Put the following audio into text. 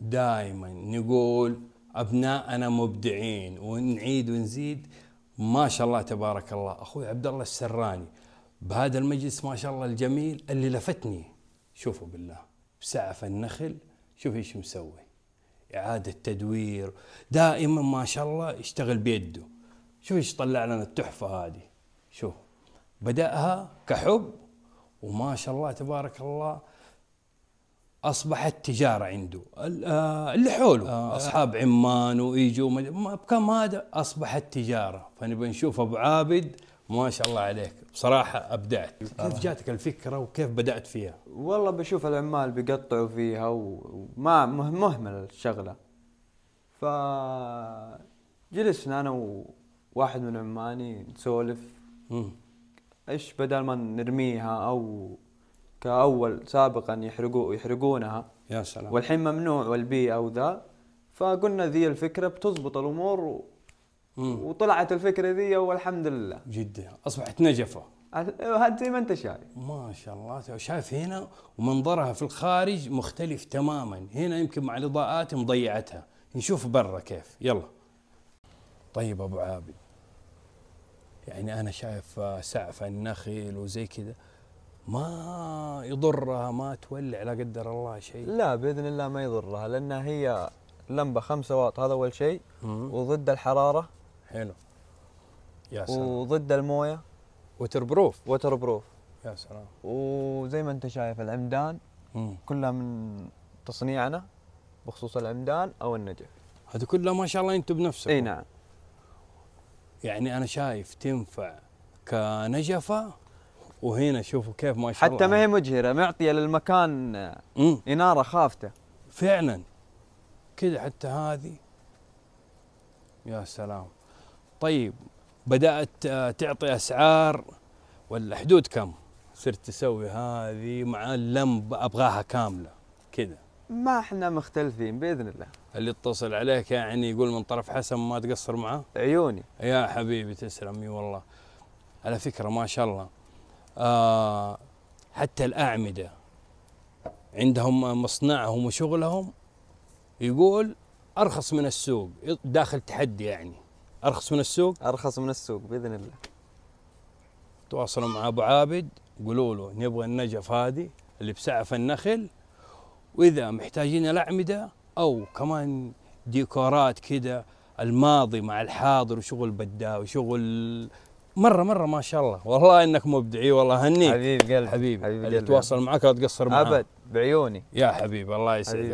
دائما نقول ابنائنا مبدعين ونعيد ونزيد ما شاء الله تبارك الله اخوي عبد الله السراني بهذا المجلس ما شاء الله الجميل اللي لفتني شوفوا بالله بسعف النخل شوف ايش مسوي اعاده تدوير دائما ما شاء الله يشتغل بيده شوف ايش طلع لنا التحفه هذه شوف بداها كحب وما شاء الله تبارك الله اصبحت تجاره عنده آه، اللي حوله آه. اصحاب عمان ويجوا بكم هذا اصبحت تجاره فنبغى نشوف ابو عابد ما شاء الله عليك بصراحة أبدعت كيف جاتك الفكرة وكيف بدأت فيها؟ والله بشوف العمال بيقطعوا فيها وما مهمل الشغلة فجلسنا أنا وواحد من عماني نسولف ايش بدل ما نرميها أو كاول سابقا يحرقوا يحرقونها يا سلام والحين ممنوع والبيئه وذا فقلنا ذي الفكره بتضبط الامور و... وطلعت الفكره ذي والحمد لله جدا اصبحت نجفه أه، هذا زي ما انت شايف ما شاء الله شايف هنا ومنظرها في الخارج مختلف تماما هنا يمكن مع الاضاءات مضيعتها نشوف برا كيف يلا طيب ابو عابد يعني انا شايف سعف النخل وزي كذا ما يضرها ما تولع لا قدر الله شيء لا باذن الله ما يضرها لانها هي لمبه 5 واط هذا اول شيء وضد الحراره حلو يا سلام وضد المويه وتر بروف وتر بروف يا سلام وزي ما انت شايف العمدان مم. كلها من تصنيعنا بخصوص العمدان او النجف هذه كلها ما شاء الله انتم بنفسكم اي نعم يعني انا شايف تنفع كنجفه وهنا شوفوا كيف ما شاء الله حتى ما هي مجهره معطيه للمكان مم. اناره خافته فعلا كذا حتى هذه يا سلام طيب بدات آه، تعطي اسعار ولا حدود كم صرت تسوي هذه مع اللمب ابغاها كامله كذا ما احنا مختلفين باذن الله اللي اتصل عليك يعني يقول من طرف حسن ما تقصر معاه عيوني يا حبيبي تسلم والله على فكره ما شاء الله آه، حتى الأعمدة عندهم مصنعهم وشغلهم يقول أرخص من السوق داخل تحدي يعني أرخص من السوق أرخص من السوق بإذن الله تواصلوا مع أبو عابد قولوا له نبغى النجف هذه اللي بسعف النخل وإذا محتاجين الأعمدة أو كمان ديكورات كده الماضي مع الحاضر وشغل بدا وشغل مره مره ما شاء الله والله انك مبدعي والله هنيك حبيب قلبي حبيب قلبي اتواصل معك لا تقصر معي ابد بعيوني يا حبيبي الله يسعدك